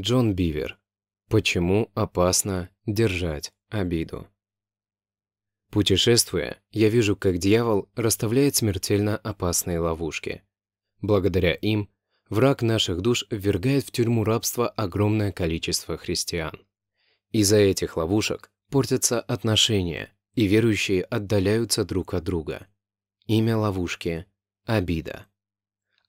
Джон Бивер. Почему опасно держать обиду? Путешествуя, я вижу, как дьявол расставляет смертельно опасные ловушки. Благодаря им, враг наших душ ввергает в тюрьму рабства огромное количество христиан. Из-за этих ловушек портятся отношения, и верующие отдаляются друг от друга. Имя ловушки – обида.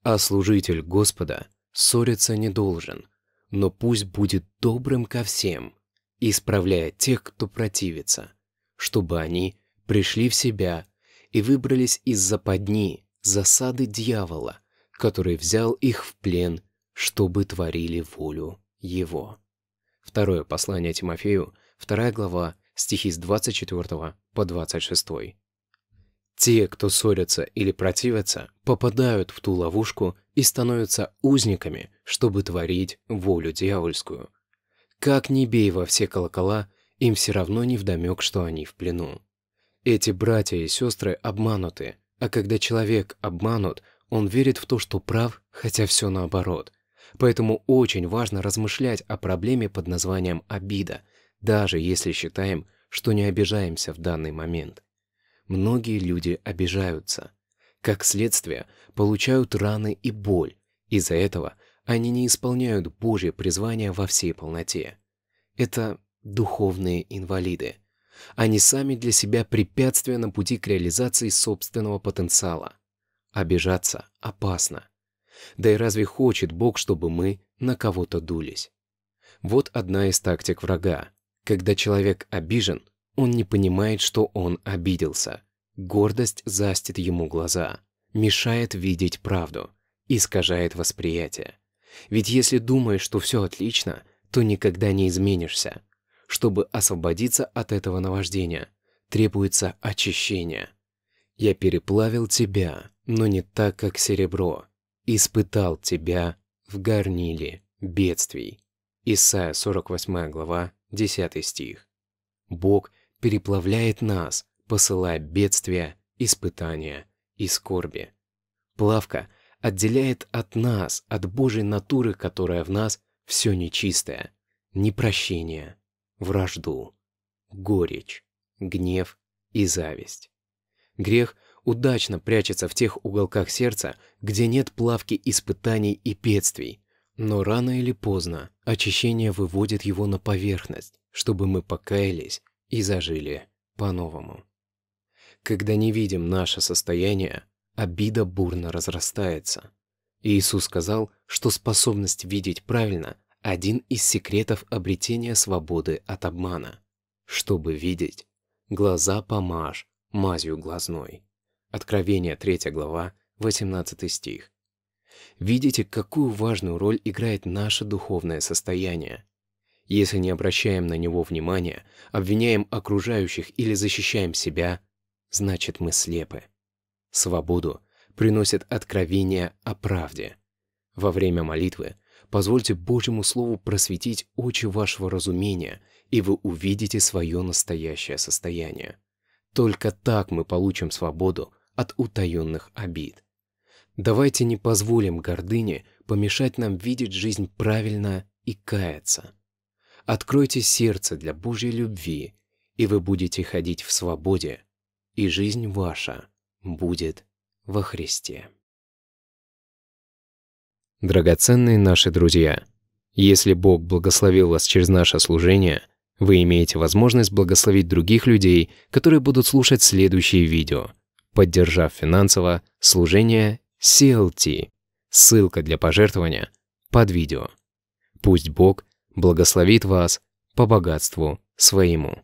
А служитель Господа ссориться не должен – но пусть будет добрым ко всем, исправляя тех, кто противится, чтобы они пришли в себя и выбрались из западни, засады дьявола, который взял их в плен, чтобы творили волю его. Второе послание Тимофею, вторая глава, стихи с 24 по 26. Те, кто ссорятся или противятся, попадают в ту ловушку, и становятся узниками, чтобы творить волю дьявольскую. Как ни бей во все колокола, им все равно не вдомек, что они в плену. Эти братья и сестры обмануты, а когда человек обманут, он верит в то, что прав, хотя все наоборот. Поэтому очень важно размышлять о проблеме под названием обида, даже если считаем, что не обижаемся в данный момент. Многие люди обижаются – как следствие, получают раны и боль. Из-за этого они не исполняют Божье призвание во всей полноте. Это духовные инвалиды. Они сами для себя препятствия на пути к реализации собственного потенциала. Обижаться опасно. Да и разве хочет Бог, чтобы мы на кого-то дулись? Вот одна из тактик врага. Когда человек обижен, он не понимает, что он обиделся – Гордость застит ему глаза, мешает видеть правду, искажает восприятие. Ведь если думаешь, что все отлично, то никогда не изменишься. Чтобы освободиться от этого наваждения, требуется очищение. Я переплавил тебя, но не так, как серебро. Испытал тебя в горниле бедствий. Исайя 48 глава, 10 стих. Бог переплавляет нас, посылая бедствия, испытания и скорби. Плавка отделяет от нас, от Божьей натуры, которая в нас, все нечистое, непрощение, вражду, горечь, гнев и зависть. Грех удачно прячется в тех уголках сердца, где нет плавки испытаний и бедствий, но рано или поздно очищение выводит его на поверхность, чтобы мы покаялись и зажили по-новому. Когда не видим наше состояние, обида бурно разрастается. Иисус сказал, что способность видеть правильно – один из секретов обретения свободы от обмана. Чтобы видеть, глаза помажь мазью глазной. Откровение 3 глава, 18 стих. Видите, какую важную роль играет наше духовное состояние. Если не обращаем на него внимания, обвиняем окружающих или защищаем себя, значит мы слепы. Свободу приносит откровение о правде. Во время молитвы позвольте Божьему Слову просветить очи вашего разумения, и вы увидите свое настоящее состояние. Только так мы получим свободу от утаенных обид. Давайте не позволим гордыне помешать нам видеть жизнь правильно и каяться. Откройте сердце для Божьей любви, и вы будете ходить в свободе и жизнь ваша будет во Христе. Драгоценные наши друзья, если Бог благословил вас через наше служение, вы имеете возможность благословить других людей, которые будут слушать следующие видео, поддержав финансово служение CLT. Ссылка для пожертвования под видео. Пусть Бог благословит вас по богатству своему.